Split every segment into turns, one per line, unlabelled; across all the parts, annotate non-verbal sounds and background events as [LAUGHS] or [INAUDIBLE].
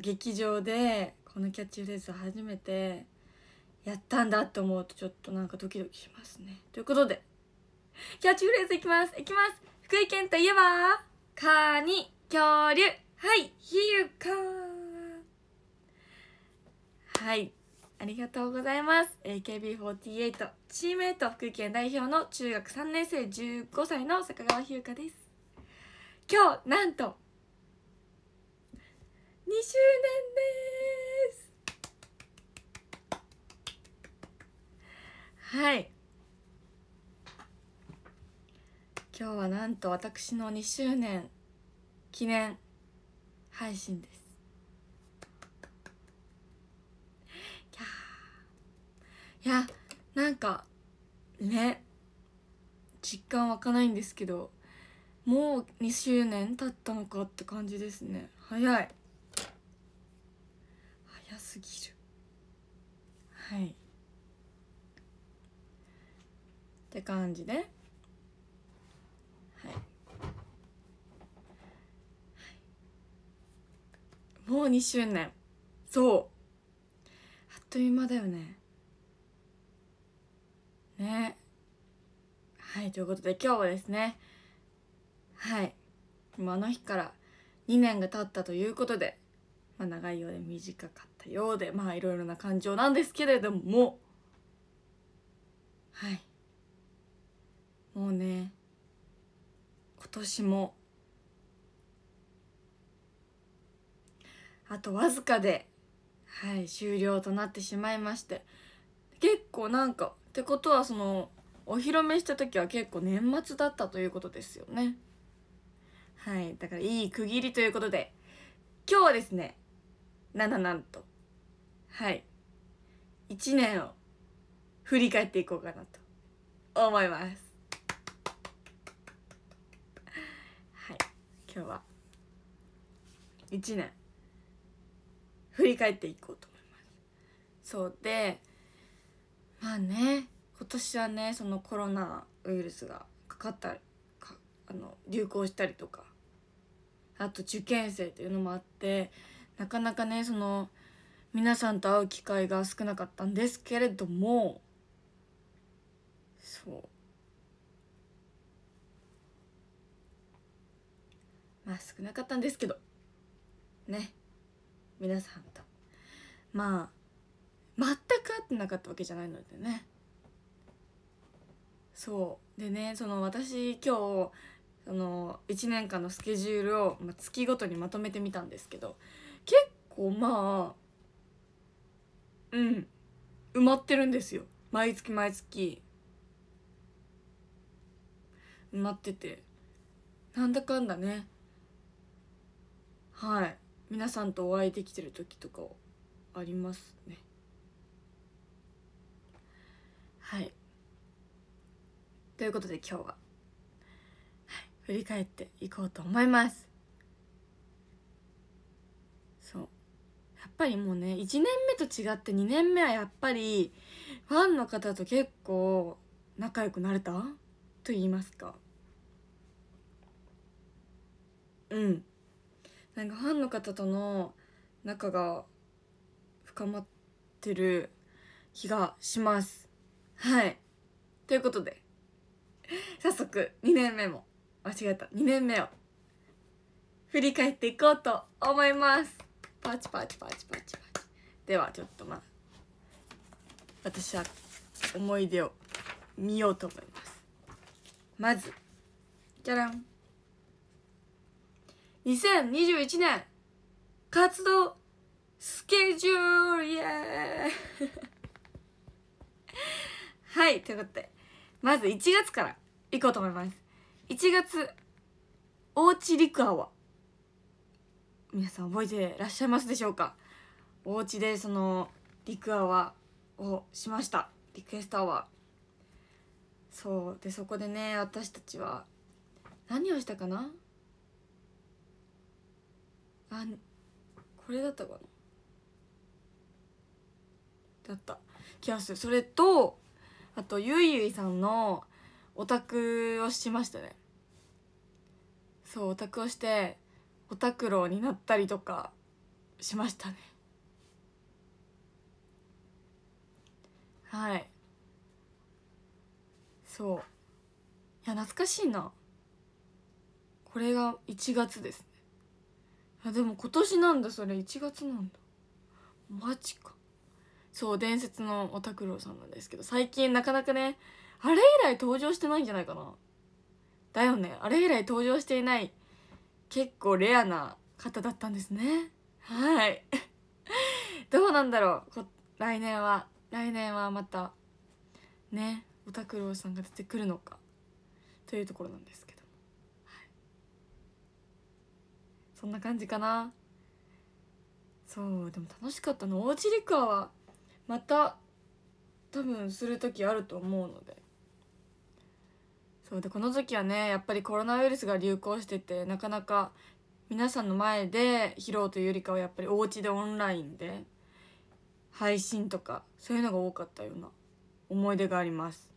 劇場でこのキャッチフレーズを初めてやったんだと思うとちょっとなんかドキドキしますねということでキャッチフレーズいきますいきます福井県といえばカニ恐竜はいひゆかはいありがとうございます AKB48 チームメイト福井県代表の中学3年生15歳の坂川ひゆです今日なんと2周年ですはい今日はなんと私の2周年記念配信ですいやなんかね実感湧かないんですけどもう2周年経ったのかって感じですね早いすぎるはいって感じで、はい、はい、もう2周年そうあっという間だよねねはいということで今日はですねはいもうあの日から2年が経ったということで、まあ、長いようで短かったようでまあいろいろな感情なんですけれどもはいもうね今年もあとわずかではい終了となってしまいまして結構なんかってことはそのお披露目した時は結構年末だったということですよねはいだからいい区切りということで今日はですねなななんとはい1年を振り返っていこうかなと思いますはい今日は1年振り返っていこうと思いますそうでまあね今年はねそのコロナウイルスがかかったかあの流行したりとかあと受験生というのもあってなかなかねその皆さんと会う機会が少なかったんですけれどもそうまあ少なかったんですけどね皆さんとまあ全く会ってなかったわけじゃないのでねそうでねその私今日その1年間のスケジュールを月ごとにまとめてみたんですけど結構まあうん埋まってるんですよ毎月毎月埋まっててなんだかんだねはい皆さんとお会いできてる時とかありますねはいということで今日は、はい、振り返っていこうと思いますぱりもうね1年目と違って2年目はやっぱりファンの方と結構仲良くなれたと言いますかうんなんかファンの方との仲が深まってる気がしますはいということで早速2年目も間違えた2年目を振り返っていこうと思いますパチパチパチパチパチではちょっとまあ私は思い出を見ようと思いますまずじゃらん2021年活動スケジュールイエーイはいということでまず1月からいこうと思います1月おうちリクアワー皆さん覚えてらっしゃいますでしょうかお家でそのクアワーをしましたリクエストアワーそうでそこでね私たちは何をしたかなあこれだったかなだった気がするそれとあとゆいゆいさんのオタクをしましたねそうオタクをしておたくろになったりとかしましたねはいそういや懐かしいなこれが1月ですねいやでも今年なんだそれ1月なんだマジかそう伝説のおたくろさんなんですけど最近なかなかねあれ以来登場してないんじゃないかなだよねあれ以来登場していない結構レアな方だったんですねはい [LAUGHS] どうなんだろう来年は来年はまたねおたくろうさんが出てくるのかというところなんですけども、はい、そんな感じかなそうでも楽しかったのおうちリカはまた多分する時あると思うのでそうでこの時はねやっぱりコロナウイルスが流行しててなかなか皆さんの前で披露というよりかはやっぱりお家でオンラインで配信とかそういうのが多かったような思い出があります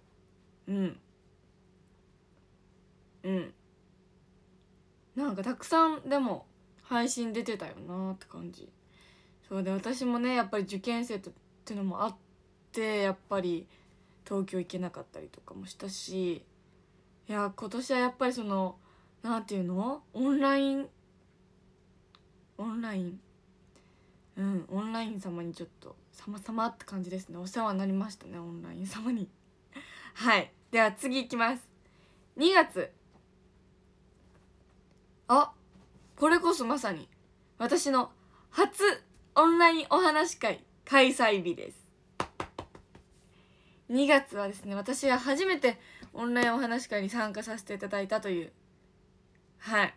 うんうんなんかたくさんでも配信出てたよなって感じそうで私もねやっぱり受験生っていうのもあってやっぱり東京行けなかったりとかもしたしいや今年はやっぱりその何て言うのオンラインオンラインうんオンライン様にちょっと様様って感じですねお世話になりましたねオンライン様に [LAUGHS] はいでは次いきます2月あこれこそまさに私の初オンラインお話会開催日です2月はですね私は初めてオンラインお話会に参加させていただいたというはい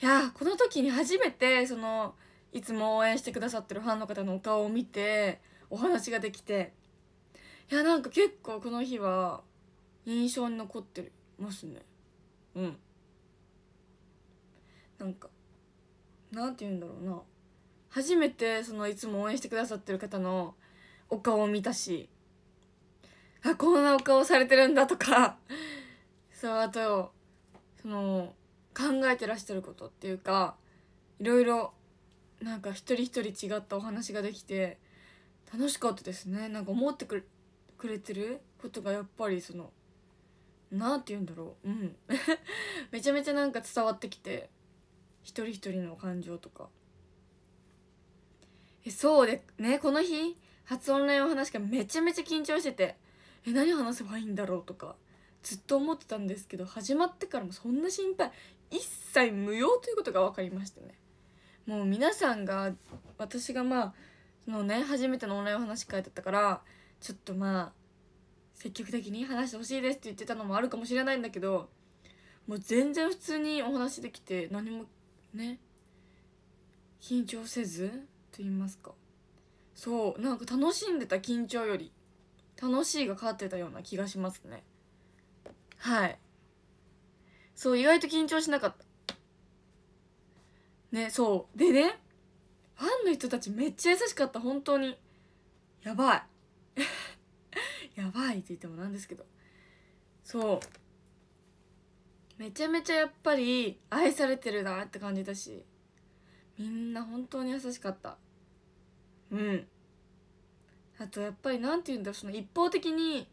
いやこの時に初めてそのいつも応援してくださってるファンの方のお顔を見てお話ができていやなんか結構この日は印象に残ってますねうんなんかなんて言うんだろうな初めてそのいつも応援してくださってる方のお顔を見たしあこんなお顔されてるんだとか [LAUGHS] そうあとその考えてらっしゃることっていうかいろいろなんか一人一人違ったお話ができて楽しかったですねなんか思ってくれてることがやっぱりその何て言うんだろううん [LAUGHS] めちゃめちゃなんか伝わってきて一人一人の感情とかえそうでねこの日初オンラインお話がめちゃめちゃ緊張しててえ何話せばいいんだろうとかずっと思ってたんですけど始まってからもそんな心配一切無用ということが分かりましたねもう皆さんが私がまあそのね初めてのオンラインお話会だったからちょっとまあ積極的に話してほしいですって言ってたのもあるかもしれないんだけどもう全然普通にお話できて何もね緊張せずと言いますかそうなんか楽しんでた緊張より楽しいが勝ってたような気がしますねはいそう意外と緊張しなかったねそうでねファンの人たちめっちゃ優しかった本当にやばい [LAUGHS] やばいって言ってもなんですけどそうめちゃめちゃやっぱり愛されてるなって感じだしみんな本当に優しかったうんあとやっぱり何て言うんだろうその一方的に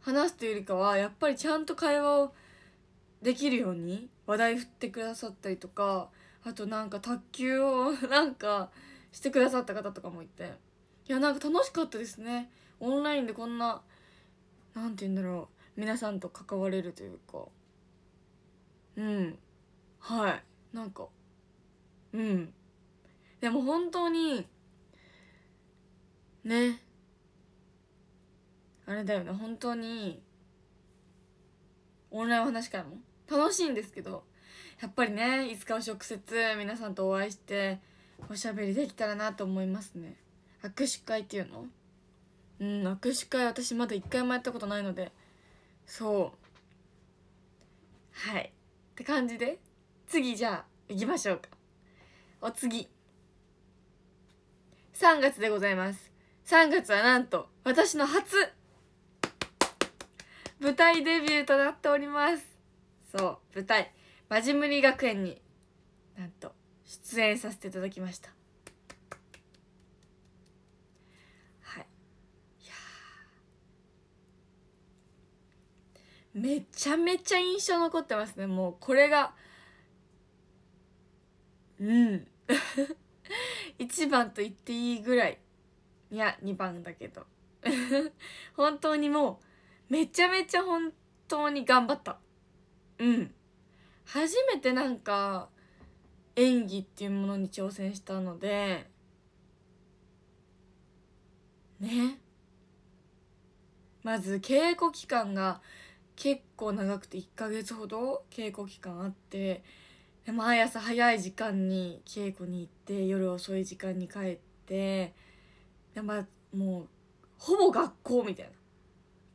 話すというよりかはやっぱりちゃんと会話をできるように話題振ってくださったりとかあとなんか卓球を [LAUGHS] なんかしてくださった方とかもいていやなんか楽しかったですねオンラインでこんな何て言うんだろう皆さんと関われるというかうんはいなんかうんでも本当にねあれだよね本当にオンラインお話会も楽しいんですけどやっぱりねいつかは直接皆さんとお会いしておしゃべりできたらなと思いますね握手会っていうのうん握手会私まだ一回もやったことないのでそうはいって感じで次じゃあ行きましょうかお次3月でございます3月はなんと私の初舞台デビューとなっておりますそう舞台「バジムリ学園」になんと出演させていただきましたはいいやめちゃめちゃ印象残ってますねもうこれがうん1 [LAUGHS] 番と言っていいぐらいいや2番だけど本当にもうめちゃめちゃ本当に頑張ったうん初めてなんか演技っていうものに挑戦したのでねまず稽古期間が結構長くて1ヶ月ほど稽古期間あって毎朝早い時間に稽古に行って夜遅い時間に帰ってで、ももうほぼ学校みたい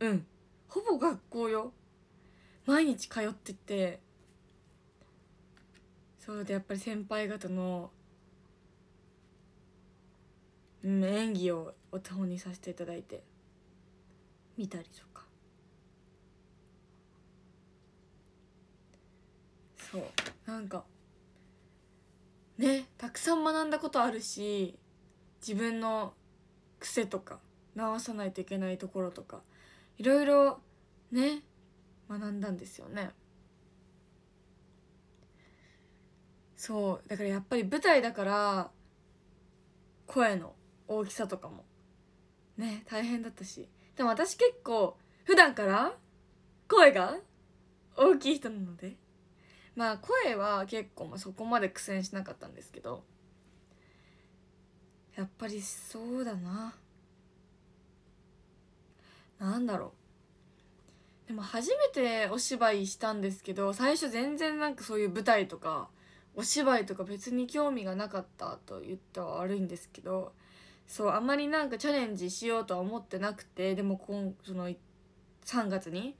なうんほぼ学校よ毎日通っててそうでやっぱり先輩方の、うん、演技をお手本にさせていただいて見たりとかそうなんかねたくさん学んだことあるし自分の癖とか直さないといけないところとかいろいろね学んだんですよねそうだからやっぱり舞台だから声の大きさとかもね大変だったしでも私結構普段から声が大きい人なのでまあ声は結構まそこまで苦戦しなかったんですけどやっぱりそうだななんだろうでも初めてお芝居したんですけど最初全然なんかそういう舞台とかお芝居とか別に興味がなかったと言ったは悪いんですけどそうあんまりなんかチャレンジしようとは思ってなくてでも今その3月に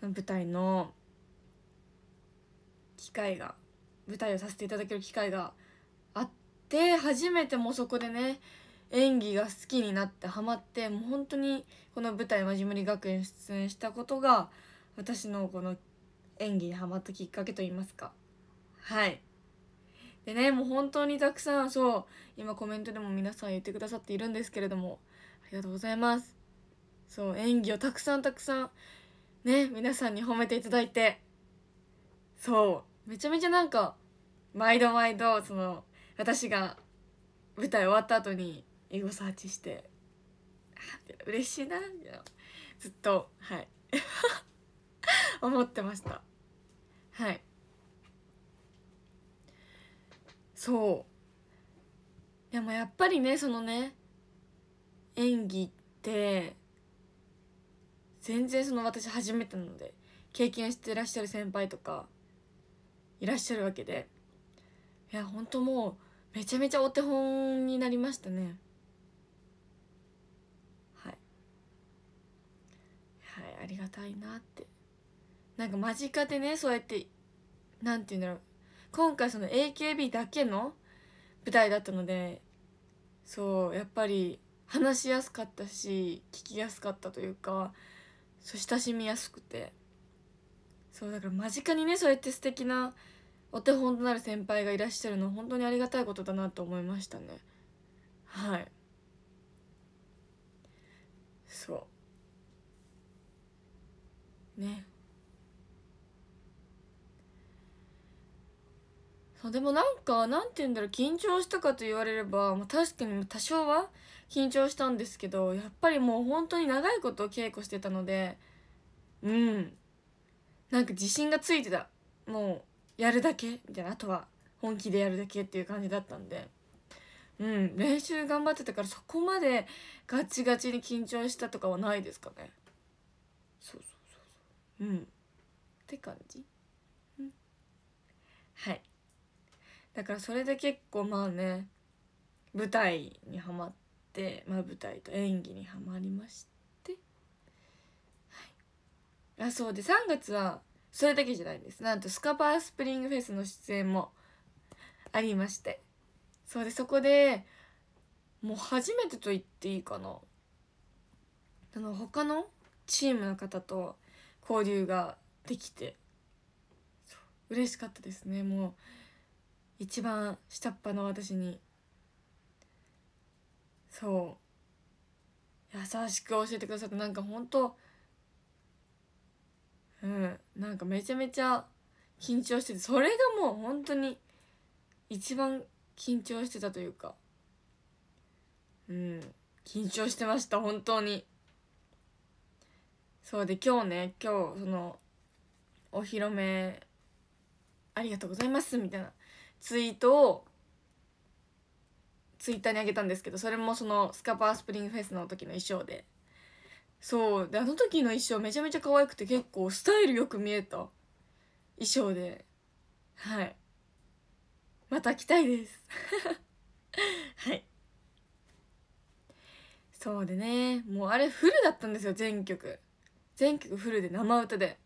舞台の機会が舞台をさせていただける機会があって初めてもそこでね演技が好きになってハマってもう本当にこの舞台「まじむり学園」出演したことが私のこの演技にハマったきっかけといいますかはいでねもう本当にたくさんそう今コメントでも皆さん言ってくださっているんですけれどもありがとうございますそう演技をたくさんたくさんね皆さんに褒めていただいてそうめちゃめちゃなんか毎度毎度その私が舞台終わった後に英語サーチして嬉しいなみたいなずっとはい [LAUGHS] 思ってましたはいそうでもやっぱりねそのね演技って全然その私初めてなので経験してらっしゃる先輩とかいらっしゃるわけでいやほんともうめちゃめちゃお手本になりましたね。りがたいなってなんか間近でねそうやって何て言うんだろう今回その AKB だけの舞台だったのでそうやっぱり話しやすかったし聞きやすかったというかそう親しみやすくてそうだから間近にねそうやって素敵なお手本となる先輩がいらっしゃるのは本当にありがたいことだなと思いましたねはい。ねそうでもなんかなんて言うんだろう緊張したかと言われれば、確かに多少は緊張したんですけどやっぱりもう本当に長いこと稽古してたのでうんなんか自信がついてたもうやるだけみたいなあとは本気でやるだけっていう感じだったんでうん練習頑張ってたからそこまでガチガチに緊張したとかはないですかねそうそううんって感じ、うん、はいだからそれで結構まあね舞台にはまって、まあ、舞台と演技にはまりましてはいあそうで3月はそれだけじゃないんですなんとスカパースプリングフェスの出演もありましてそうでそこでもう初めてと言っていいかなあの他のチームの方と交流ができて嬉しかったですねもう一番下っ端の私にそう優しく教えてくださってなんか本当うんなんかめちゃめちゃ緊張しててそれがもう本当に一番緊張してたというかうん緊張してました本当に。そうで今日ね今日そのお披露目ありがとうございますみたいなツイートをツイッターにあげたんですけどそれもそのスカパースプリングフェスの時の衣装でそうであの時の衣装めちゃめちゃ可愛くて結構スタイルよく見えた衣装ではいまた来たいです [LAUGHS] はいそうでねもうあれフルだったんですよ全曲全曲フルで生歌で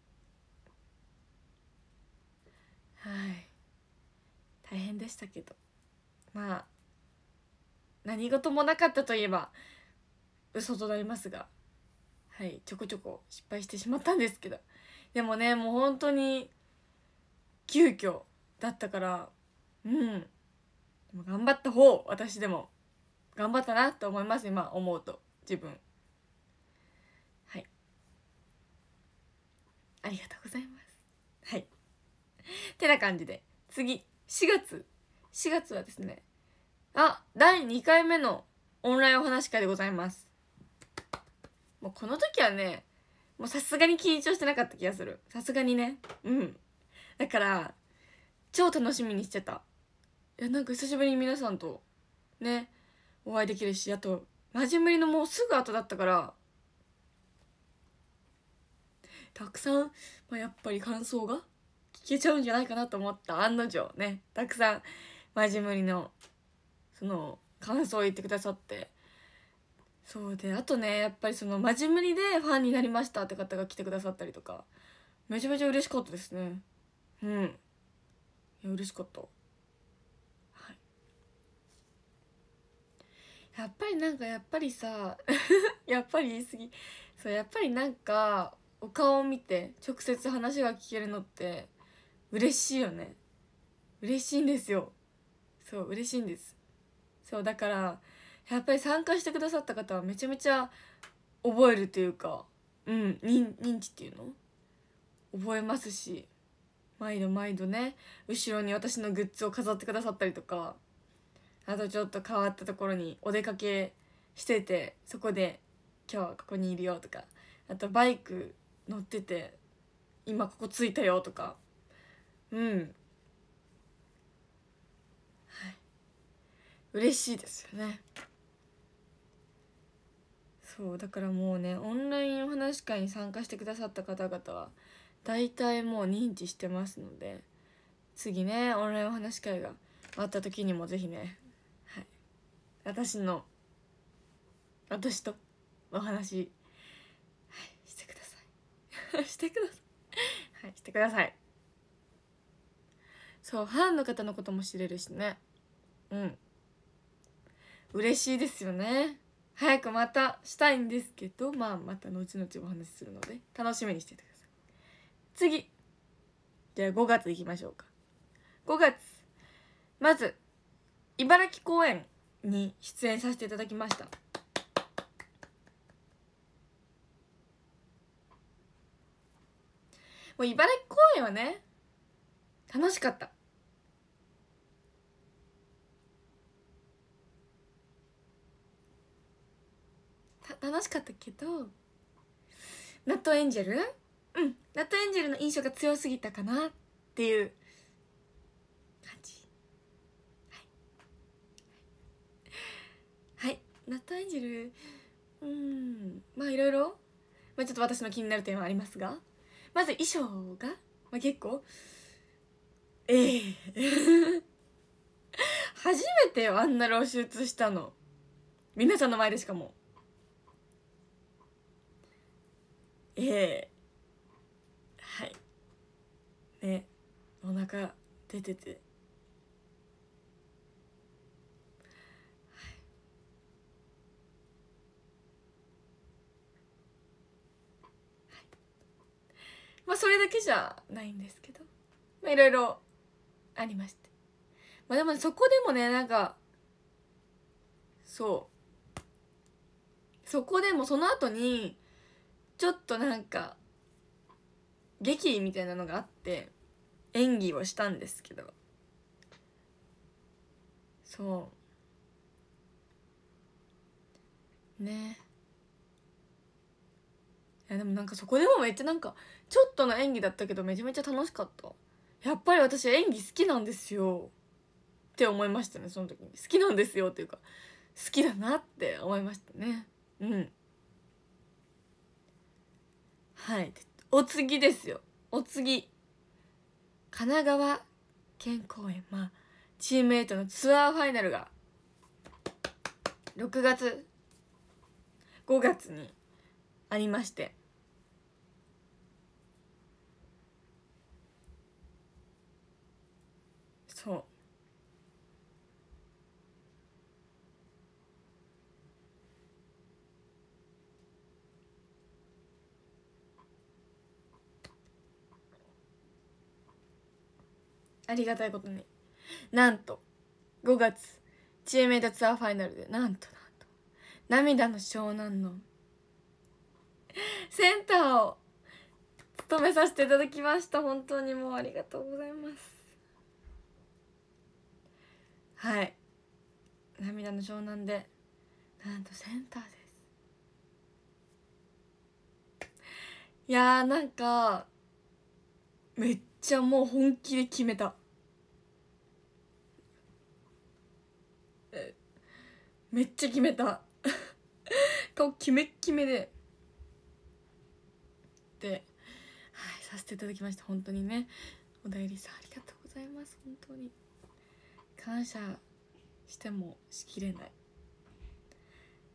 はい大変でしたけどまあ何事もなかったといえば嘘となりますがはいちょこちょこ失敗してしまったんですけどでもねもう本当に急遽だったからうん頑張った方私でも頑張ったなと思います今思うと自分。ありがとうございますはいてな感じで次4月4月はですねあ第2回目のオンラインお話会でございますもうこの時はねもうさすがに緊張してなかった気がするさすがにねうんだから超楽しみにしてたいやなんか久しぶりに皆さんとねお会いできるしあとマジ無理のもうすぐ後だったからたくさん、まあ、やっぱり感想が聞けちゃうんじゃないかなと思った案の定ねたくさんマジムリのその感想を言ってくださってそうであとねやっぱりそのマジムリでファンになりましたって方が来てくださったりとかめちゃめちゃ嬉しかったですねうんいや嬉しかったはいやっぱりなんかやっぱりさ [LAUGHS] やっぱり言い過ぎそうやっぱりなんかお顔を見て直接話が聞けるのって嬉しいよね嬉しいんですよそう嬉しいんですそうだからやっぱり参加してくださった方はめちゃめちゃ覚えるというかうん認知っていうの覚えますし毎度毎度ね後ろに私のグッズを飾ってくださったりとかあとちょっと変わったところにお出かけしててそこで今日はここにいるよとかあとバイク乗ってて「今ここ着いたよ」とかうんはい嬉しいですよねそうだからもうねオンラインお話し会に参加してくださった方々は大体もう認知してますので次ねオンラインお話し会があった時にもぜひね、はい、私の私とお話 [LAUGHS] してください [LAUGHS] はいしてくださいそうファンの方のことも知れるしねうん嬉しいですよね早くまたしたいんですけどまあまた後々お話しするので楽しみにしててください次じゃあ5月いきましょうか5月まず茨城公演に出演させていただきましたもう茨城公演はね楽しかった楽しかったけどナットエンジェルうんナットエンジェルの印象が強すぎたかなっていう感じはい、はい、ナットエンジェルうんまあいろいろまあちょっと私の気になる点はありますがまず衣装が、まあ、結構ええー、[LAUGHS] 初めてあんな露出したの皆さんの前でしかもええー、はいねお腹出ててれだけじゃないんですけど、まあ、いろいろありまして。まあ、でもそこでもね、なんか、そう。そこでもその後に、ちょっとなんか、劇みたいなのがあって、演技をしたんですけど。そう。ねえ。いやでもなんかそこでもめっちゃなんかちょっとの演技だったけどめちゃめちゃ楽しかったやっぱり私演技好きなんですよって思いましたねその時に好きなんですよっていうか好きだなって思いましたねうんはいお次ですよお次神奈川県公演まあチームメイトのツアーファイナルが6月5月にありましてありがたいことになんと5月チームメイトツアーファイナルでなんとなんと涙の湘南のセンターを務めさせていただきました本当にもうありがとうございますはい涙の湘南でなんとセンターですいやーなんかめっちゃもう本気で決めためっちゃ決めた [LAUGHS] 顔キメッキメでで、はい、させていただきました本当にねおだいりさんありがとうございます本当に感謝してもしきれない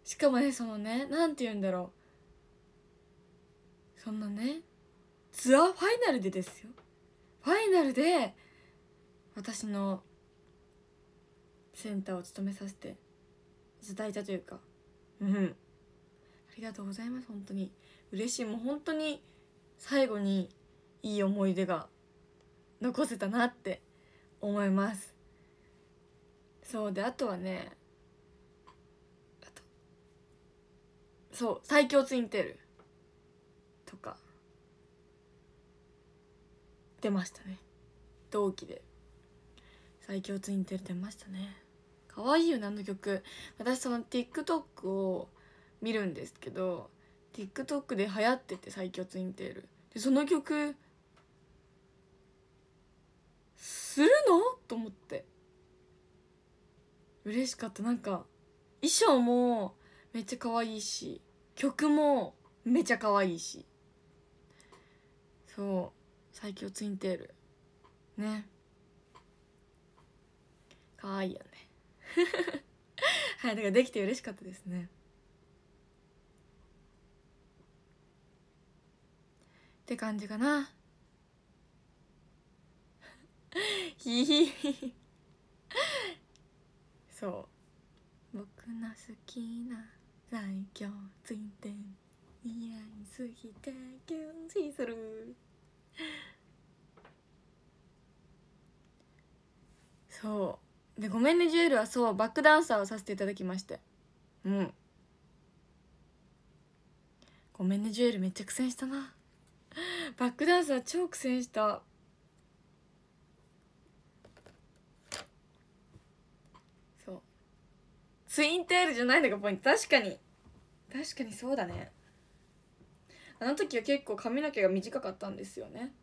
しかもねそのね何て言うんだろうそんなねツアーファイナルでですよファイナルで私のセンターを務めさせて伝えたというかうんありがとうございます本当に嬉しいもう本当に最後にいい思い出が残せたなって思いますそうであとはねそう最強ツインテールとか出ましたね同期で最強ツインテール出ましたね可愛いよねあの曲私その TikTok を見るんですけど TikTok で流行ってて最強ツインテールでその曲するのと思って嬉しかったなんか衣装もめっちゃ可愛いし曲もめちゃ可愛いしそう最強ツインテールね可愛いよね [LAUGHS] はいだからできて嬉しかったですねって感じかなひひひそう僕の好きな在京ついン。似合いすぎてキュンチするそうで「ごめんねジュエル」はそうバックダンサーをさせていただきましてうんごめんねジュエルめっちゃ苦戦したなバックダンサー超苦戦したそうツインテールじゃないのがポイント確かに確かにそうだねあの時は結構髪の毛が短かったんですよね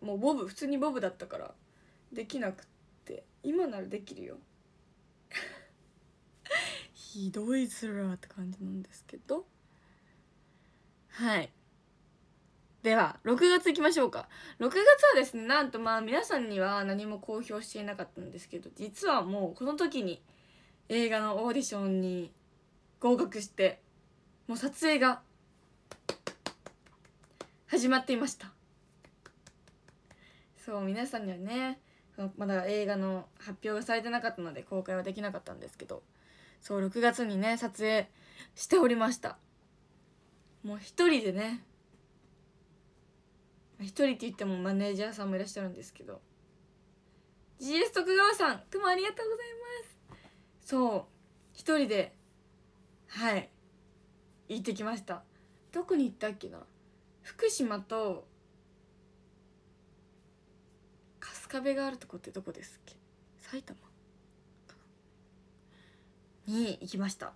もうボブ普通にボブだったからできなくて今ならできるよひどいずらって感じなんですけどはいでは6月いきましょうか6月はですねなんとまあ皆さんには何も公表していなかったんですけど実はもうこの時に映画のオーディションに合格してもう撮影が始まっていましたそう皆さんにはねまだ映画の発表がされてなかったので公開はできなかったんですけどそう6月にね撮影しておりましたもう一人でね一人って言ってもマネージャーさんもいらっしゃるんですけど GS 徳川さんくもありがとうございますそう一人ではい行ってきましたどこに行ったっけな福島と春日部があるとこってどこですっけ埼玉に行きました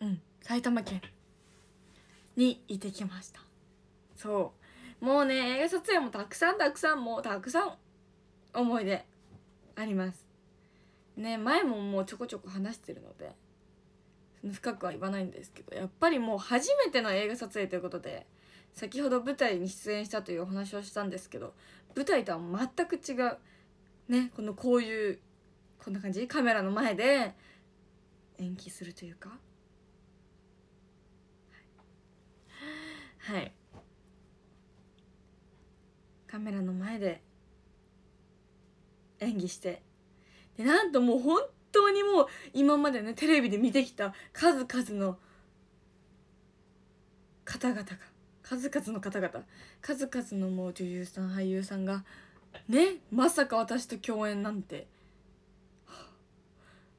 うん埼玉県に行ってきましたそうもうね映画撮影もたくさんたくさんもうたくさん思い出ありますね前ももうちょこちょこ話してるので深くは言わないんですけどやっぱりもう初めての映画撮影ということで先ほど舞台に出演したというお話をしたんですけど舞台とは全く違うねこのこういうこんな感じカメラの前で延期するというかはい、カメラの前で演技してでなんともう本当にもう今までねテレビで見てきた数々の方々が数々の方々数々のもう女優さん俳優さんがねまさか私と共演なんて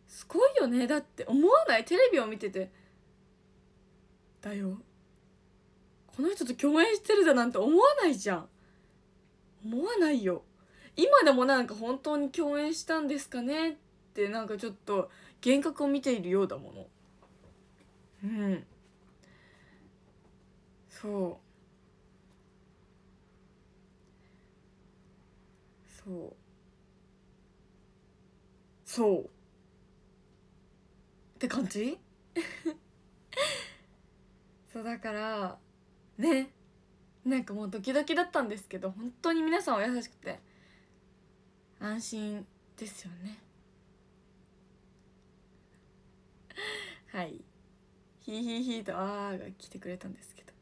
すごいよねだって思わないテレビを見ててだよこの人と共演してるだなんて思わないじゃん思わないよ今でもなんか本当に共演したんですかねってなんかちょっと幻覚を見ているようだものうんそうそうそうって感じ [LAUGHS] そうだからねなんかもうドキドキだったんですけど本当に皆さんお優しくて安心ですよね [LAUGHS] はいヒーヒーヒーとあーが来てくれたんですけど、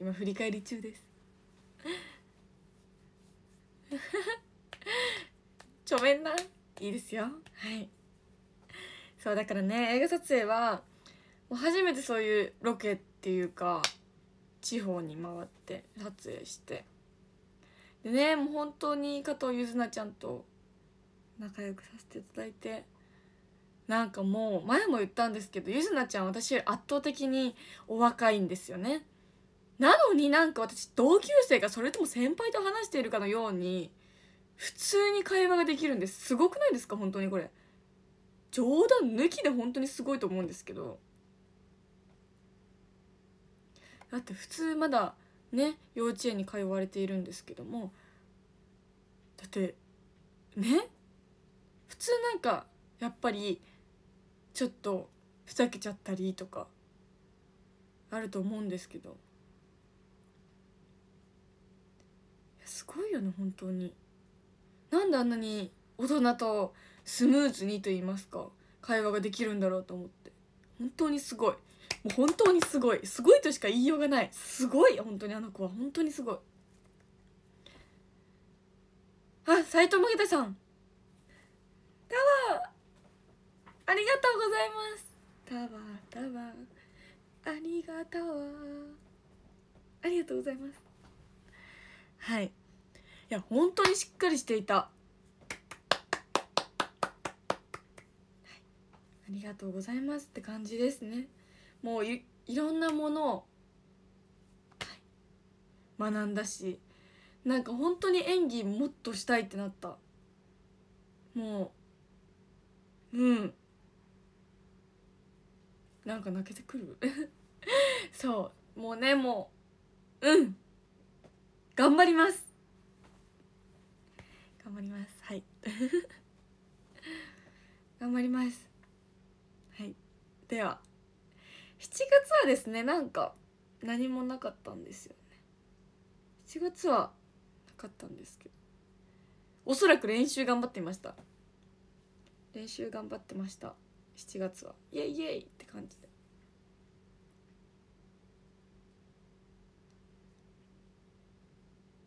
今振り返り中です [LAUGHS] ちょめんないいですよはいそうだからね映画撮影はもう初めてそういうロケっていうか地方に回って撮影してでねもう本当に加藤ゆずなちゃんと仲良くさせていただいてなんかもう前も言ったんですけどゆずなちゃん私より圧倒的にお若いんですよねなのになんか私同級生がそれとも先輩と話しているかのように普通に会話ができるんですすごくないですか本当にこれ冗談抜きで本当にすごいと思うんですけどだって普通まだね幼稚園に通われているんですけどもだってね普通なんかやっぱりちょっとふざけちゃったりとかあると思うんですけどすごいよね本当になんであんなに大人とスムーズにと言いますか会話ができるんだろうと思って本当にすごいもう本当にすごいすごいとしか言いようがないすごい本当にあの子は本当にすごいあ斎藤茂太さんうもありがとうございますタワータワーありがとうありがとうございますはいいや本当にしっかりしていた、はい、ありがとうございますって感じですねもういろんなものを、はい、学んだしなんか本当に演技もっとしたいってなったもううんなんか泣けてくる [LAUGHS] そうもうねもううん頑張ります頑張りますはい [LAUGHS] 頑張りますはいでは7月はですねなんか何もなかったんですよね7月はなかったんですけどおそらく練習頑張っていました練習頑張ってました7月はイエイイエイ感じで。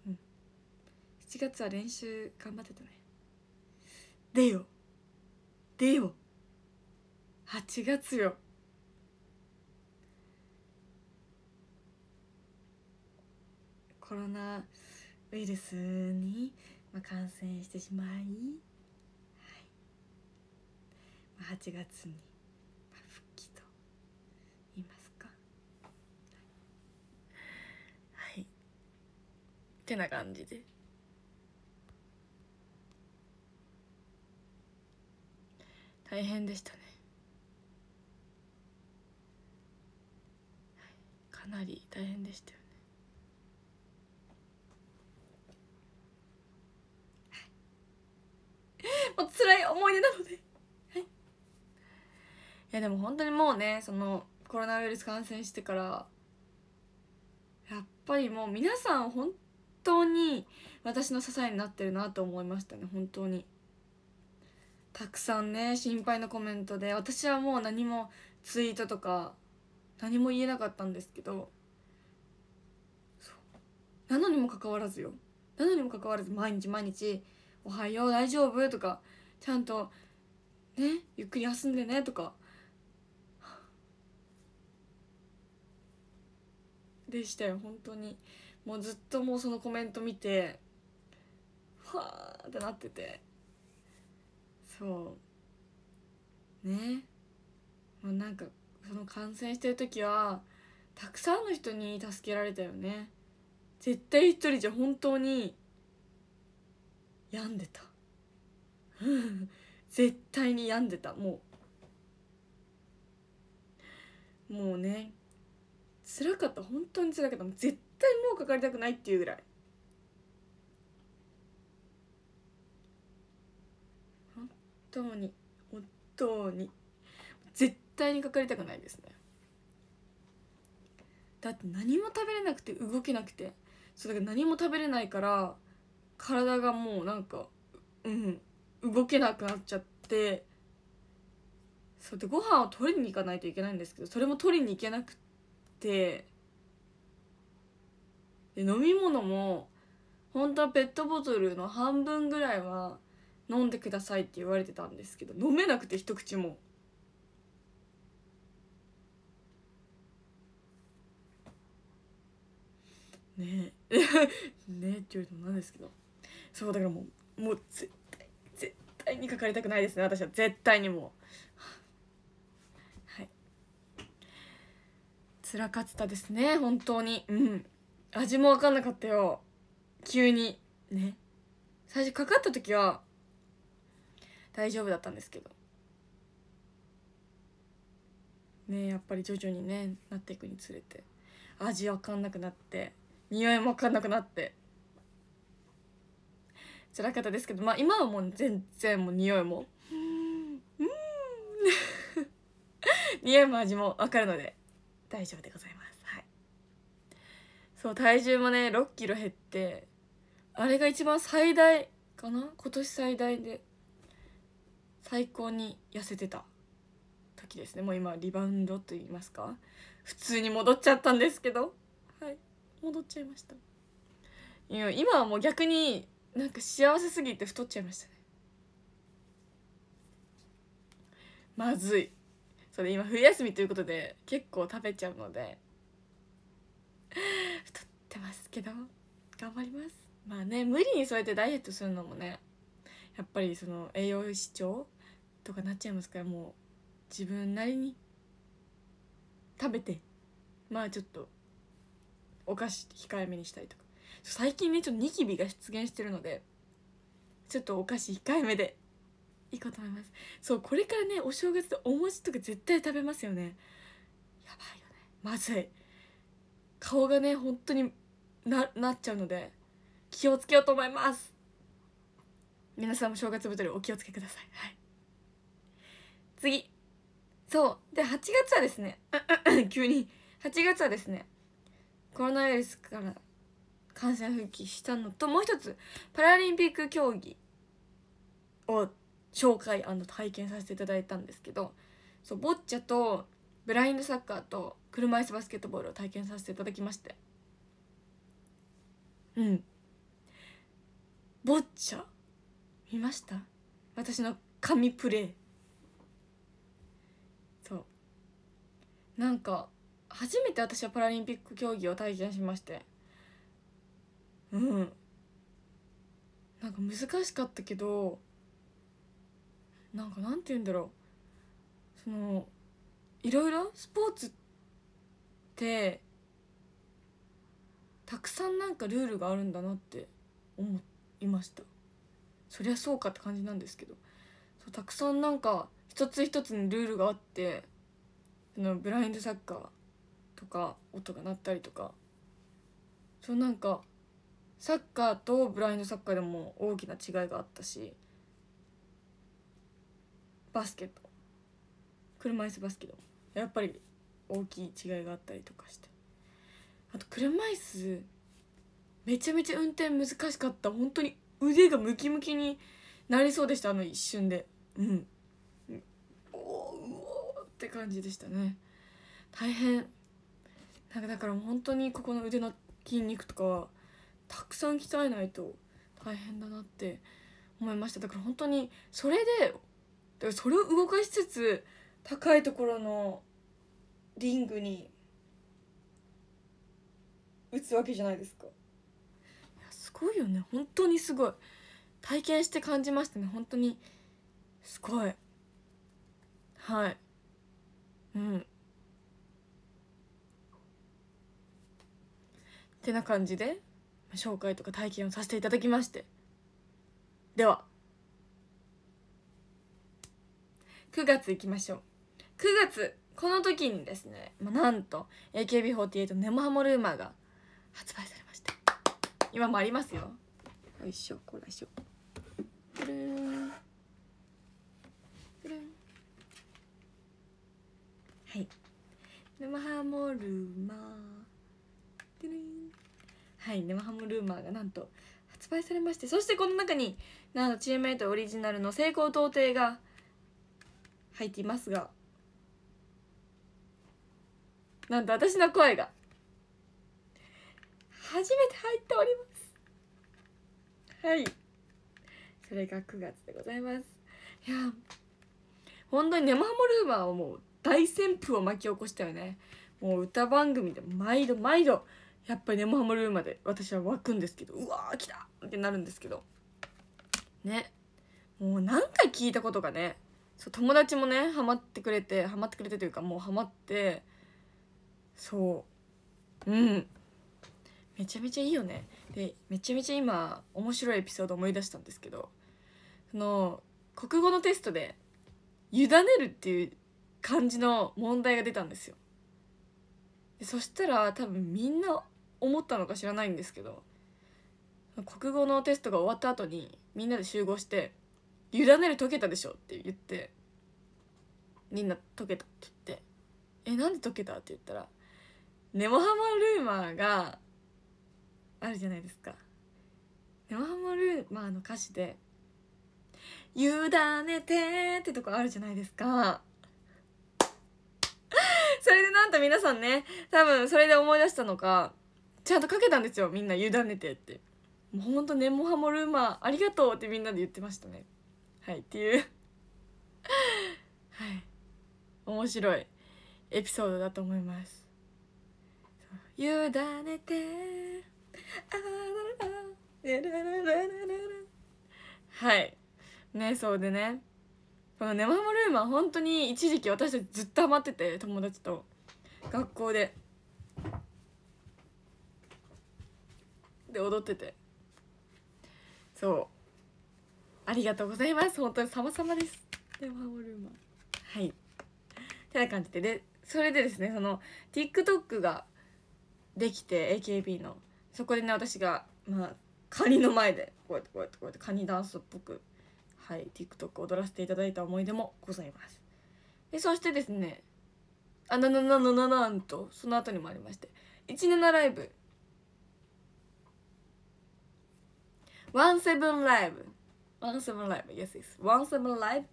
うん、7月は練習頑張ってたねでよでよ8月よコロナウイルスに感染してしまい、はい、8月にてな感じで。大変でしたね、かなり大変でしたよね、[LAUGHS] もう辛い思い出なので、い、いやでも本当にもうねそのコロナウイルス感染してからやっぱりもう皆さん本当に私の支えになってるなと思いましたね本当にたくさんね心配のコメントで私はもう何もツイートとか何も言えなかったんですけどなのにもかかわらずよなのにもかかわらず毎日毎日「おはよう大丈夫?」とかちゃんと「ねゆっくり休んでね」とかでしたよ本当にもうずっともうそのコメント見てァあってなっててそうねもうなんかその感染してる時はたくさんの人に助けられたよね絶対一人じゃ本当に病んでた [LAUGHS] 絶対に病んでたもうもうね辛かった本当に辛かった絶対もうかかりたくないっていうぐらい本当に本当に絶対にかかりたくないですねだって何も食べれなくて動けなくてそうだから何も食べれないから体がもうなんかうん動けなくなっちゃってそうでご飯を取りに行かないといけないんですけどそれも取りに行けなくてで飲み物も本当はペットボトルの半分ぐらいは飲んでくださいって言われてたんですけど飲めなくて一口も。ねえ [LAUGHS] ねって言われてもなんですけどそうだからもうもう絶対絶対にかかりたくないですね私は絶対にもう。辛かったですね本当にうん味も分かんなかったよ急にね最初かかった時は大丈夫だったんですけどねやっぱり徐々にねなっていくにつれて味分かんなくなって匂いも分かんなくなって辛かったですけどまあ今はもう全然もう匂いもうん [LAUGHS] 匂いも味も分かるので大丈夫でございますはいそう体重もね6キロ減ってあれが一番最大かな今年最大で最高に痩せてた時ですねもう今リバウンドと言いますか普通に戻っちゃったんですけどはい戻っちゃいましたいや今はもう逆になんか幸せすぎて太っちゃいましたねまずいそれ今冬休みということで結構食べちゃうので [LAUGHS] 太ってますけど頑張りますまあね無理にそうやってダイエットするのもねやっぱりその栄養失調とかなっちゃいますからもう自分なりに食べてまあちょっとお菓子控えめにしたりとか最近ねちょっとニキビが出現してるのでちょっとお菓子控えめでいいかと思いますそうこれからねお正月でお餅とか絶対食べますよねやばいよねまずい顔がね本当にななっちゃうので気をつけようと思います皆さんも正月太りお気をつけくださいはい次そうで8月はですね急に8月はですねコロナウイルスから感染復帰したのともう一つパラリンピック競技を紹介体験させていただいたんですけどそうボッチャとブラインドサッカーと車いすバスケットボールを体験させていただきましてうんボッチャ見ました私の神プレイそうなんか初めて私はパラリンピック競技を体験しましてうんなんか難しかったけどなんかなんて言うんだろうそのいろいろスポーツってたくさんなんかルールがあるんだなって思いましたそりゃそうかって感じなんですけどそうたくさんなんか一つ一つにルールがあってそのブラインドサッカーとか音が鳴ったりとかそうなんかサッカーとブラインドサッカーでも大きな違いがあったしバスケト車椅子バスケとやっぱり大きい違いがあったりとかしてあと車椅子めちゃめちゃ運転難しかった本当に腕がムキムキになりそうでしたあの一瞬でうんおおうおって感じでしたね大変なんかだから本当にここの腕の筋肉とかはたくさん鍛えないと大変だなって思いましただから本当にそれでだからそれを動かしつつ高いところのリングに打つわけじゃないですかいやすごいよね本当にすごい体験して感じましたね本当にすごいはいうんってな感じで紹介とか体験をさせていただきましてでは9月いきましょう9月この時にですね、まあ、なんと AKB48 ネモハモルーマーが発売されました今もありますよよいしょこれでしょプルンプルンはいネモハモルーマーはいネモハモルーマーがなんと発売されましてそしてこの中になんとチームメイトオリジナルの成功到底が「入っていますがなんと私の声が初めて入っておりますはいそれが9月でございますいや本当にネマハモルーマーをもう大旋風を巻き起こしたよねもう歌番組で毎度毎度やっぱりネモハモルーマで私は湧くんですけどうわー来たってなるんですけどねもう何回聞いたことかねそう友達もねハマってくれてハマってくれてというかもうハマってそううんめちゃめちゃいいよねでめちゃめちゃ今面白いエピソード思い出したんですけどその国語のテストで「委ねる」っていう感じの問題が出たんですよでそしたら多分みんな思ったのか知らないんですけど国語のテストが終わった後にみんなで集合して「委ねる解けたでしょ」って言ってみんな解けたって言って「えなんで解けた?」って言ったらネモハモルーマーがあるじゃないですか。ネモハモルーマーの歌詞で「委ねて」ってとこあるじゃないですか。[LAUGHS] それでなんと皆さんね多分それで思い出したのかちゃんとかけたんですよみんな「委ねて」って。もうほんとネモハモルーマーありがとうってみんなで言ってましたね。はいっていうはい面白いエピソードだと思います「委ねてはい瞑そうでねこの「ネマモルーム」は本当に一時期私たちずっとハマってて友達と学校でで踊っててそうありがとうございます本当に様々ですでワルーマはいってな感じででそれでですねその TikTok ができて AKB のそこでね私がまあカニの前でこうやってこうやってこうやってカニダンスっぽくはい TikTok 踊らせていただいた思い出もございますでそしてですねあななななななんとその後にもありまして17ライブワンセブンライブ once in my life yes yes once in my life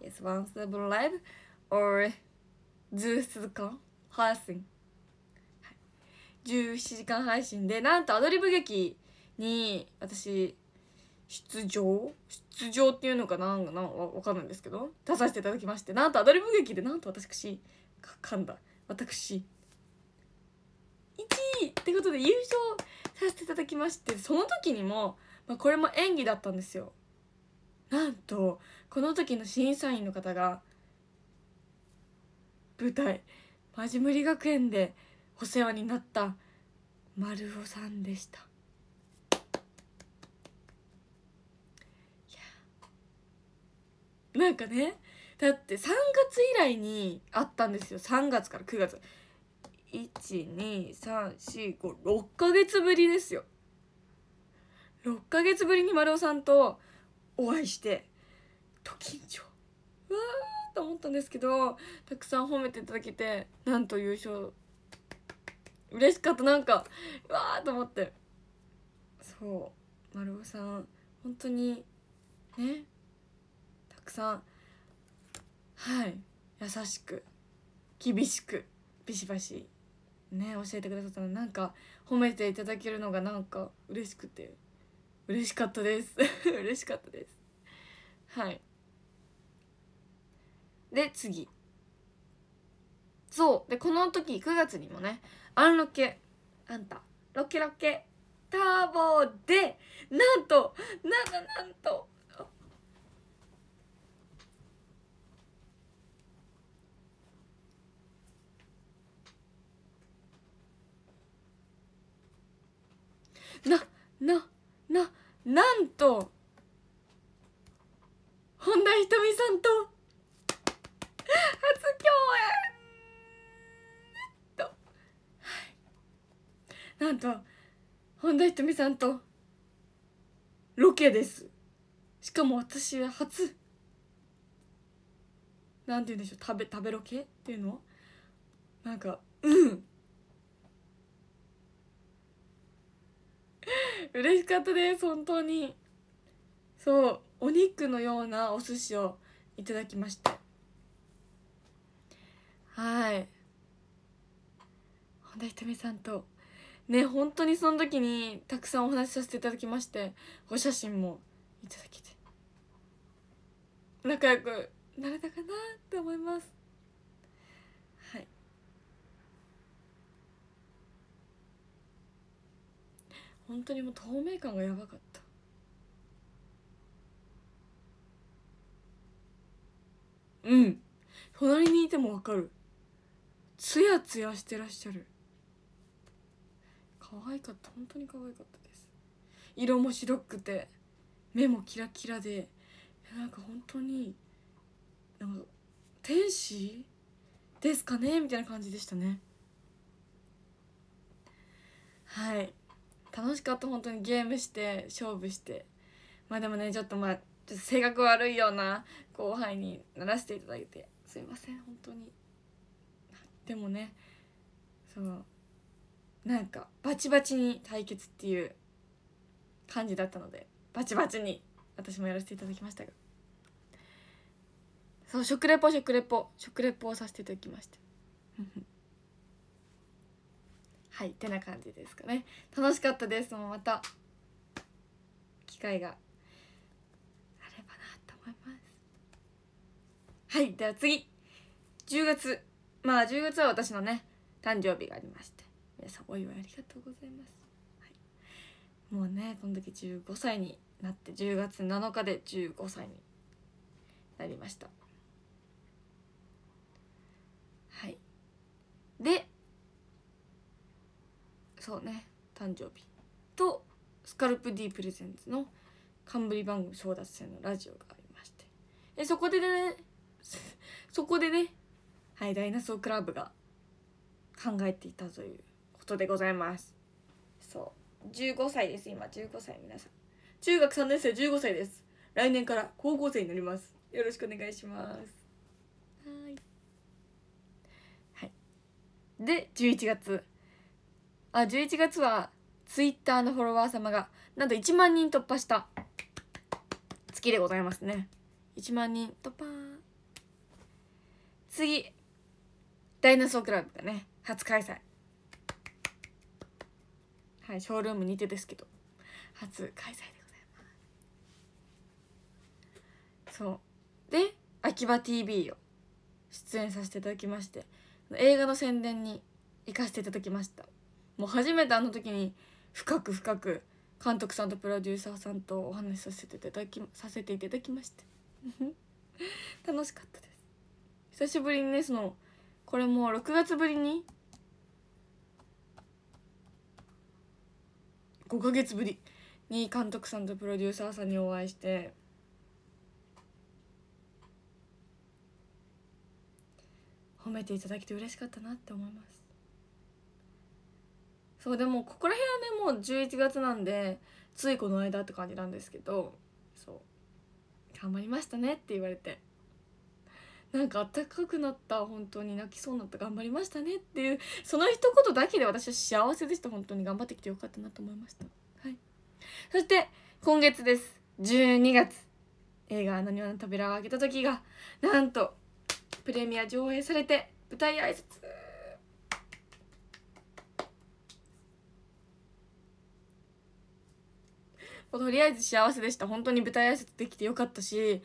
yes once in m life or 17時間配信、はい、17時間配信でなんとアドリブ劇に私出場出場っていうのかななわかんないんですけど出させていただきましてなんとアドリブ劇でなんと私かんだ私1位ってことで優勝させていただきましてその時にも、まあ、これも演技だったんですよなんとこの時の審査員の方が舞台「マジムリ学園」でお世話になった丸尾さんでした。なんかねだって3月以来にあったんですよ3月から9月12345 6ヶ月ぶりですよ6ヶ月ぶりに丸尾さんとお会いしてと緊張うわーと思ったんですけどたくさん褒めていただけてなんと優勝嬉しかったなんかうわーと思ってそう丸尾さん本当にねたくさんはい優しく厳しくビシバシね教えてくださったのなんか褒めていただけるのがなんか嬉しくて嬉しかったです [LAUGHS] 嬉しかったですはいで次そうでこの時9月にもねアンロケあんたロケロケターボでなんとなんとなんとなななんと本田仁美さんと初共演と、はい、なんと本田仁美さんとロケですしかも私は初なんて言うんでしょう食べ食べロケっていうのなんかうん嬉しかったです本当にそうお肉のようなお寿司をいただきましたはい本田ひとみさんとね本当にその時にたくさんお話しさせていただきましてお写真もいただけて仲良くなれたかなって思います本当にもう透明感がやばかったうん隣にいてもわかるツヤツヤしてらっしゃる可愛かった本当に可愛かったです色も白くて目もキラキラでなんか本当になんか天使ですかねみたいな感じでしたねはい楽しかった本当にゲームして勝負してまあでもねちょっとまあちょっと性格悪いような後輩にならせていただいてすいません本当にでもねそのなんかバチバチに対決っていう感じだったのでバチバチに私もやらせていただきましたがそう食レポ食レポ食レポをさせていただきましたはいてな感じですかね楽しかったですもうまた機会があればなと思いますはいでは次10月まあ10月は私のね誕生日がありまして皆さんお祝いありがとうございます、はい、もうねこの時15歳になって10月7日で15歳になりましたはいでそうね誕生日とスカルプ D プレゼンツの冠番組争奪戦のラジオがありましてでそこでね [LAUGHS] そこでねはいダイナソークラブが考えていたということでございますそう15歳です今15歳皆さん中学3年生15歳です来年から高校生になりますよろしくお願いしますはい、はい、で11月あ11月は Twitter のフォロワー様がなんと1万人突破した月でございますね1万人突破次ダイナソークラブがね初開催はいショールームにてですけど初開催でございますそうで「秋葉 TV」を出演させていただきまして映画の宣伝に行かせていただきましたもう初めてあの時に深く深く監督さんとプロデューサーさんとお話しさせていただきさせていただきまして楽しかったです久しぶりにねそのこれもう6月ぶりに5ヶ月ぶりに監督さんとプロデューサーさんにお会いして褒めていただけて嬉しかったなって思いますそうでもここら辺はねもう11月なんでついこの間って感じなんですけどそう「頑張りましたね」って言われてなんかあったかくなった本当に泣きそうになった頑張りましたねっていうその一言だけで私は幸せでした本当に頑張ってきてよかったなと思いましたはいそして今月です12月映画「なにわの扉」を開けた時がなんとプレミア上映されて舞台挨拶とりあえず幸せでした本当に舞台挨拶できてよかったし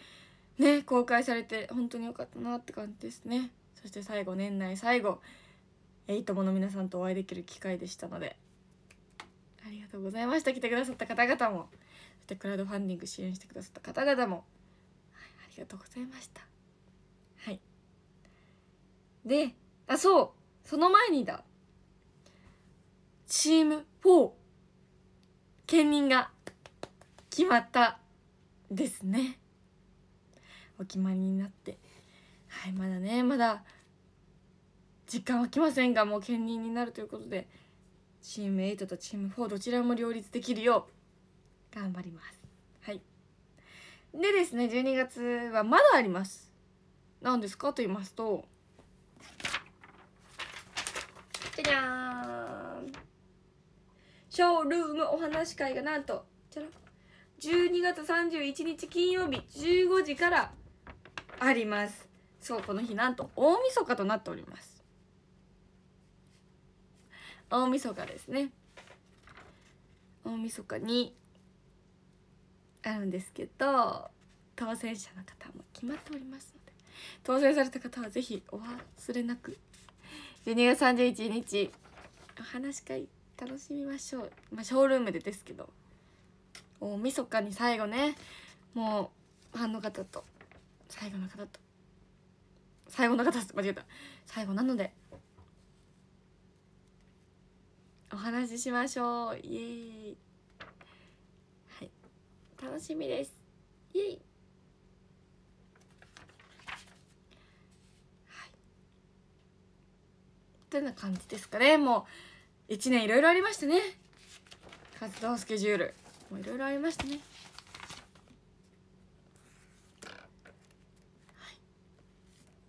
ね公開されて本当によかったなって感じですねそして最後年内最後えいともの皆さんとお会いできる機会でしたのでありがとうございました来てくださった方々もそしてクラウドファンディング支援してくださった方々も、はい、ありがとうございましたはいであそうその前にだチーム4兼任が決まったですねお決まりになってはいまだねまだ実感は来ませんがもう兼任になるということでチーム8とチーム4どちらも両立できるよう頑張りますはいでですね12月はまだあります何ですかと言いますとじゃじゃーんショールームお話会がなんとじゃらん12月31日金曜日15時からありますそうこの日なんと大晦日となっております大晦日ですね大晦日にあるんですけど当選者の方も決まっておりますので当選された方は是非お忘れなく12月31日お話し会楽しみましょう、まあ、ショールームでですけど大晦日に最後ねもうファンの方と最後の方と最後の方間違えた最後なのでお話ししましょうイエーイはい楽しみですイエーイはいどんな感じですかねもう1年いろいろありましたね活動スケジュールもういろいろありましたね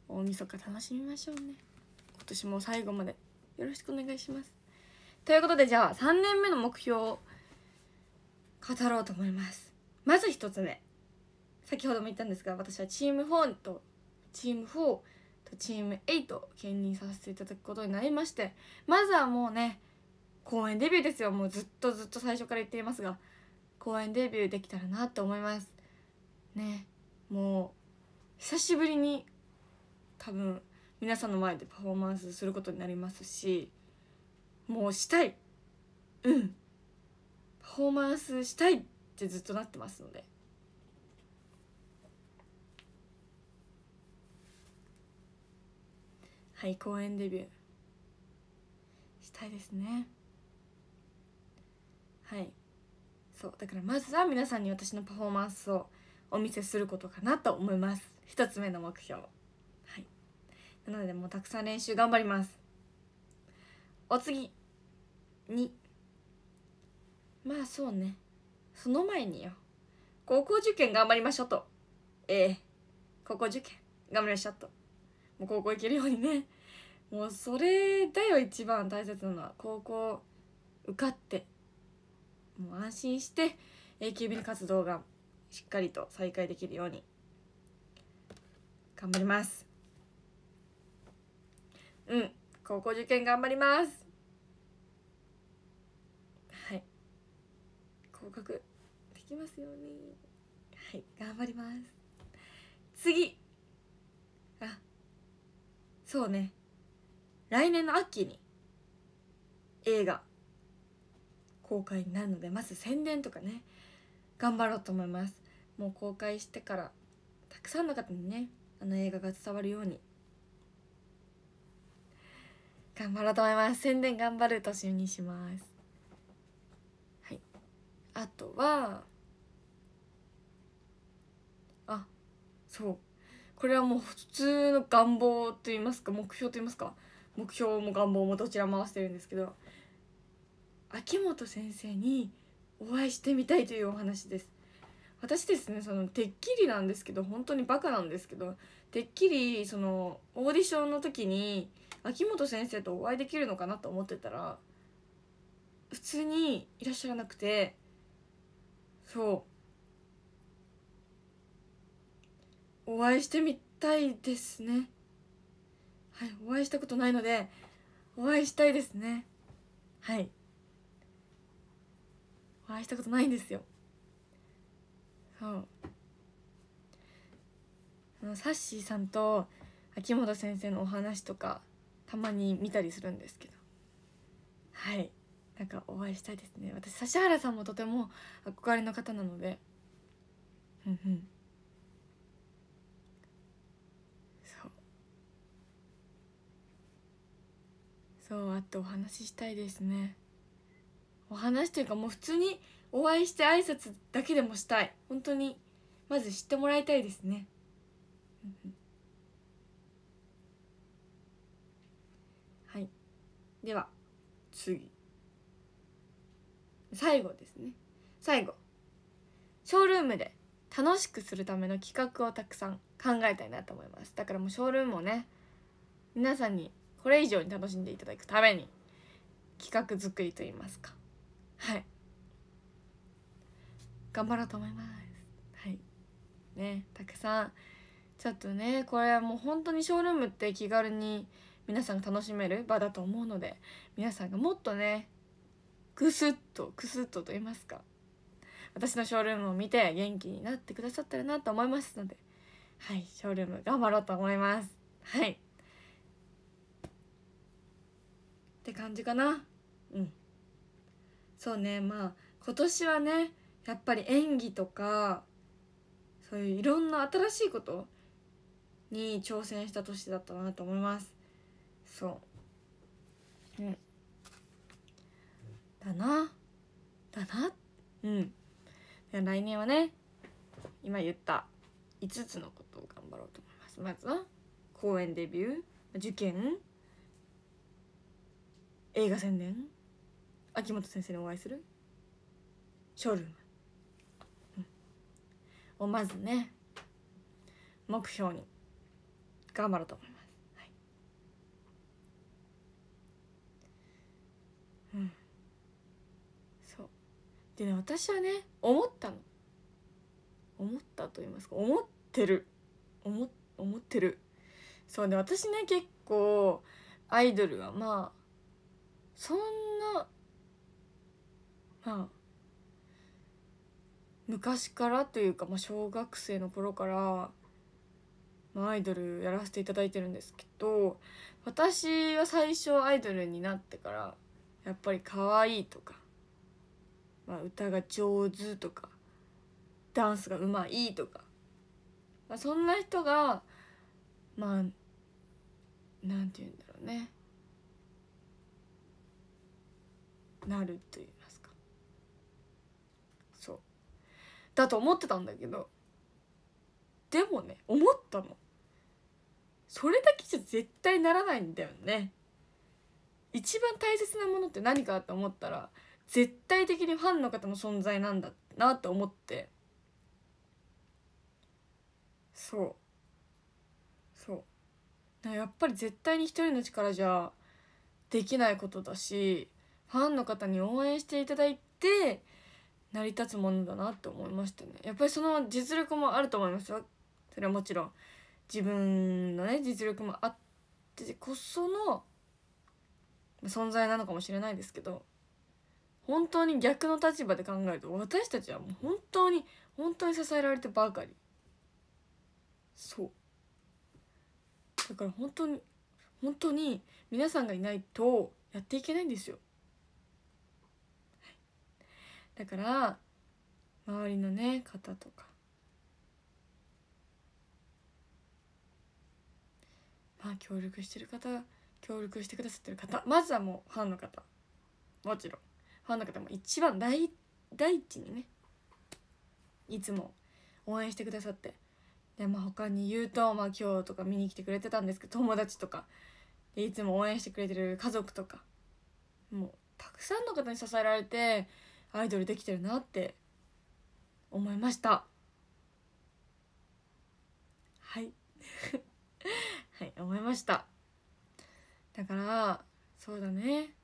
大晦日楽しみましょうね今年も最後までよろしくお願いしますということでじゃあ3年目の目標を語ろうと思いますまず1つ目先ほども言ったんですが私はチーム4とチーム4とチーム8を兼任させていただくことになりましてまずはもうね公演デビューですよもうずっとずっと最初から言っていますが公演デビューできたらなと思いますねもう久しぶりに多分皆さんの前でパフォーマンスすることになりますしもうしたいうんパフォーマンスしたいってずっとなってますのではい公演デビューしたいですねはいそうだからまずは皆さんに私のパフォーマンスをお見せすることかなと思います1つ目の目標はいなのでもうたくさん練習頑張りますお次にまあそうねその前によ高校受験頑張りましょうとええー、高校受験頑張りましょうともう高校行けるようにねもうそれだよ一番大切なのは高校受かってもう安心して AKB 活動がしっかりと再開できるように頑張りますうん高校受験頑張りますはい合格できますようにはい頑張ります次あそうね来年の秋に映画公開になるのでまず宣伝とかね頑張ろうと思いますもう公開してからたくさんの方にねあの映画が伝わるように頑張ろうと思います宣伝頑張る年にしますはいあとはあそうこれはもう普通の願望と言いますか目標と言いますか目標も願望もどちらも合わせてるんですけど秋元先生にお会いしてみたいというお話です私ですねそのてっきりなんですけど本当にバカなんですけどてっきりそのオーディションの時に秋元先生とお会いできるのかなと思ってたら普通にいらっしゃらなくてそうお会いしてみたいですねはいお会いしたことないのでお会いしたいですねはいお会いしたことないんですよそうあのサッシーさんと秋元先生のお話とかたまに見たりするんですけどはいなんかお会いしたいですね私指原さんもとても憧れの方なのでうんうんそうそうあとお話ししたいですねお話というかもう普通にお会いして挨拶だけでもしたい本当にまず知ってもらいたいですねはいでは次最後ですね最後ショールームで楽しくするための企画をたくさん考えたいなと思いますだからもうショールームをね皆さんにこれ以上に楽しんでいただくために企画作りといいますかはい頑張ろうと思いますはいねたくさんちょっとねこれもう本当にショールームって気軽に皆さんが楽しめる場だと思うので皆さんがもっとねくすっとくすっとと言いますか私のショールームを見て元気になってくださったらなと思いますのではいショールーム頑張ろうと思いますはいって感じかなうんそうねまあ今年はねやっぱり演技とかそういういろんな新しいことに挑戦した年だったなと思いますそううんだなだなうん来年はね今言った5つのことを頑張ろうと思いますまずは公演デビュー受験映画宣伝秋元先生にお会いするショールーム、うん、をまずね目標に頑張ろうと思います、はい、うんそうでね私はね思ったの思ったと言いますか思ってる思思ってるそうね私ね結構アイドルはまあそんなまあ昔からというか、まあ、小学生の頃から、まあ、アイドルやらせていただいてるんですけど私は最初アイドルになってからやっぱり可愛いとか、まあ、歌が上手とかダンスがうまいとか、まあ、そんな人がまあなんて言うんだろうねなるというだと思ってたんだけどでもね思ったのそれだけじゃ絶対ならないんだよね一番大切なものって何かって思ったら絶対的にファンの方の存在なんだなって思ってそうそうやっぱり絶対に一人の力じゃできないことだしファンの方に応援していただいて成り立つものだなって思いましたねやっぱりその実力もあると思いますよそれはもちろん自分のね実力もあってこその存在なのかもしれないですけど本当に逆の立場で考えると私たちはもう本当に本当に支えられてばかりそうだから本当に本当に皆さんがいないとやっていけないんですよだから周りのね方とかまあ協力してる方協力してくださってる方まずはもうファンの方もちろんファンの方も一番第第一にねいつも応援してくださってでまあ他に言うと、まあ、今日とか見に来てくれてたんですけど友達とかでいつも応援してくれてる家族とかもうたくさんの方に支えられてアイドルできてるなって思いましたはい [LAUGHS] はい思いましただからそうだね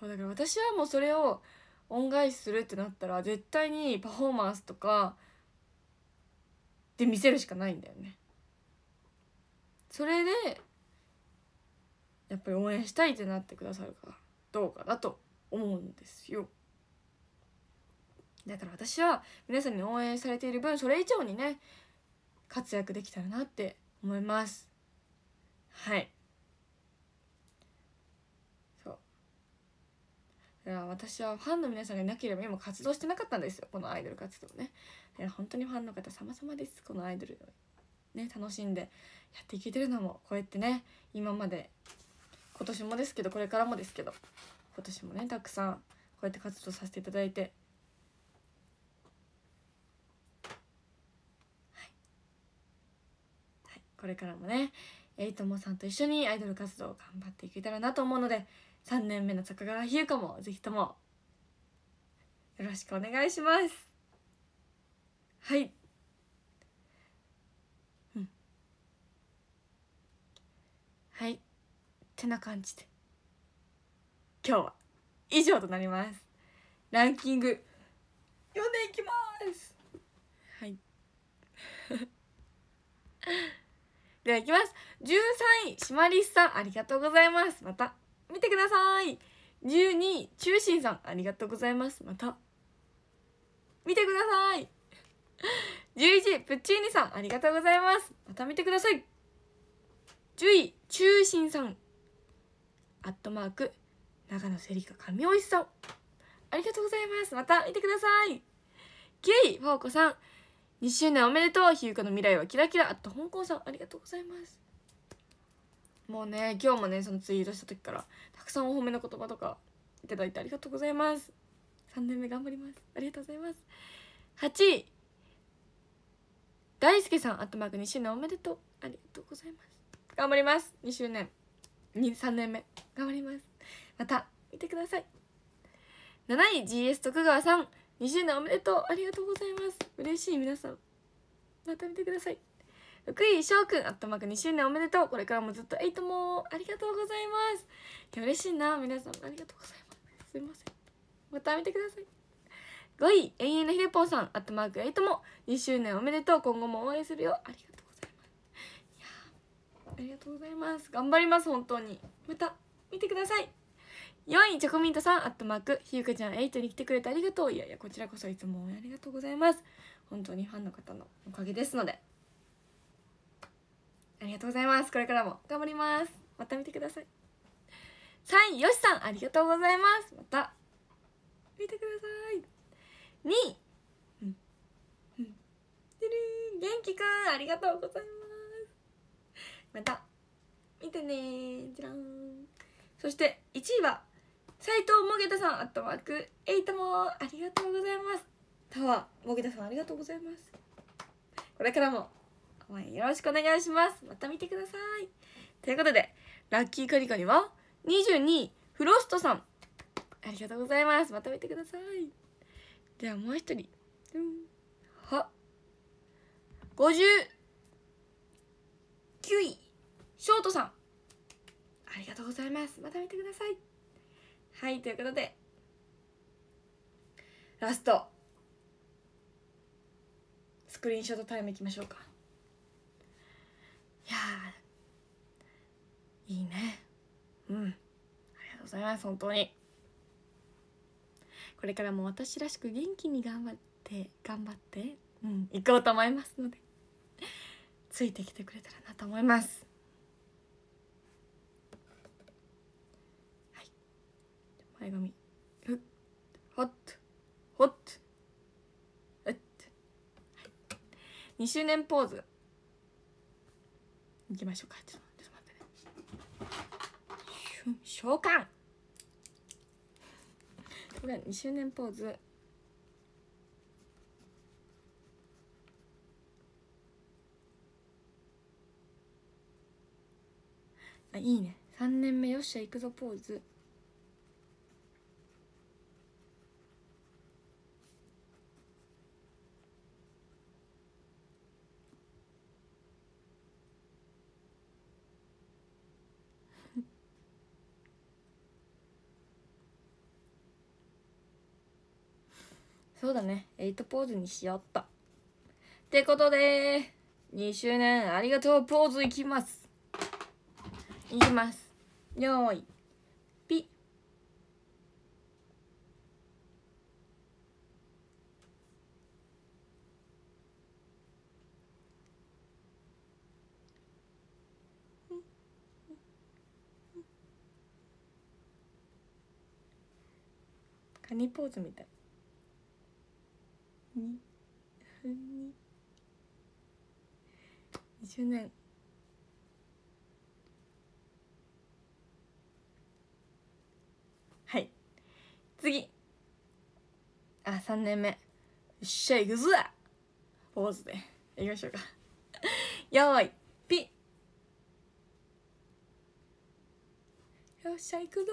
そうだから私はもうそれを恩返しするってなったら絶対にパフォーマンスとかで見せるしかないんだよねそれでやっぱり応援したいってなってくださるかどうかだと思うんですよ。だから私は皆さんに応援されている分それ以上にね活躍できたらなって思いますはいそうだから私はファンの皆さんがいなければ今活動してなかったんですよこのアイドル活動ねだか本当にファンの方様々ですこのアイドルね楽しんでやっていけてるのもこうやってね今まで今年もですけどこれからもですけど今年もねたくさんこうやって活動させていただいてこれからもねえいともさんと一緒にアイドル活動を頑張っていけたらなと思うので3年目の坂川日優子もぜひともよろしくお願いしますはいうんはいってな感じで今日は以上となりますランキング読んでいきますはいでは、いきます。13位、シマリスさん、ありがとうございます。また、見てください。12位、中心さん、ありがとうございます。また、見てください。11位、プッチーニさん、ありがとうございます。また見てください。10位、中心さん、アットマーク、長野セリカ神おいしさん。ありがとうございます。また見てください。9位、フォーコさん、2周年おめでとうひゆかの未来はキラキラあと本校さんありがとうございますもうね今日もねそのツイートした時からたくさんお褒めの言葉とかいただいてありがとうございます3年目頑張りますありがとうございます8位大輔さんあとマーク2周年おめでとうありがとうございます頑張ります2周年23年目頑張りますまた見てください7位 GS 徳川さん2周年おめでとうありがとうございます嬉しい皆さんまた見てください福井翔くんあったまく2周年おめでとうこれからもずっとエイトもありがとうございます今日嬉しいな皆さんありがとうございますすいませんまた見てください5位永遠のひでぽんさんあったまくエイトも2周年おめでとう今後も応援するよありがとうございますいやありがとうございます頑張ります本当にまた見てください4位チョコミントさんアットマークひゆかちゃん8に来てくれてありがとういやいやこちらこそいつもありがとうございます本当にファンの方のおかげですのでありがとうございますこれからも頑張りますまた見てください3位よしさんありがとうございますまた見てください2位、うんうん、元気くんありがとうございますまた見てねじゃんそして1位は斉藤もげたさんあったまくえいともありがとうございますタワーもげたさんありがとうございますこれからも応援よろしくお願いしますまた見てくださいということでラッキーカリカには22位フロストさんありがとうございますまた見てくださいではもう一人、うん、は59位ショートさんありがとうございますまた見てくださいはいということでラストスクリーンショットタイムいきましょうかいやいいねうんありがとうございます本当にこれからも私らしく元気に頑張って頑張ってうん行こうと思いますのでついてきてくれたらなと思います前髪ふっほっほっっ、2周年ポーズいきましょうかちょっと待ってね召喚これ2周年ポーズあいいね3年目よっしゃ行くぞポーズそうだね8ポーズにしよっとってことで2周年ありがとうポーズいきますいきますよーいピカニポーズみたいにふに20年はい次あ3年目よっしゃいくぞポーズでいきましょうかよーいピよっしゃいくぞよ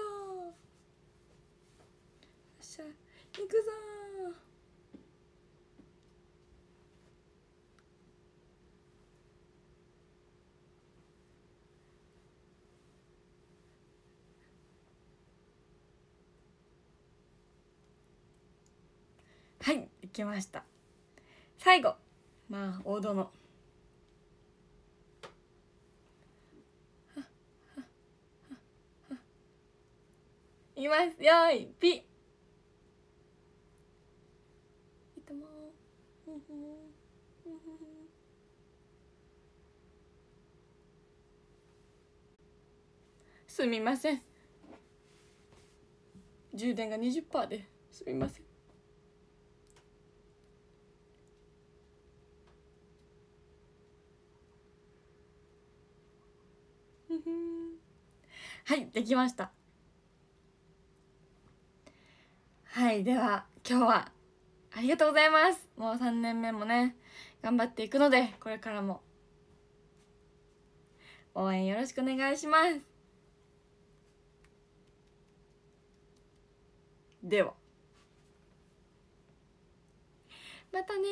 っしゃいくぞはい行きました最後まあ大殿いますよーいピいともすみません充電が20%ですみませんはいできましたはいでは今日はありがとうございますもう3年目もね頑張っていくのでこれからも応援よろしくお願いしますではまたね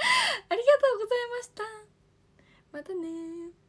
[LAUGHS] ありがとうございましたまたね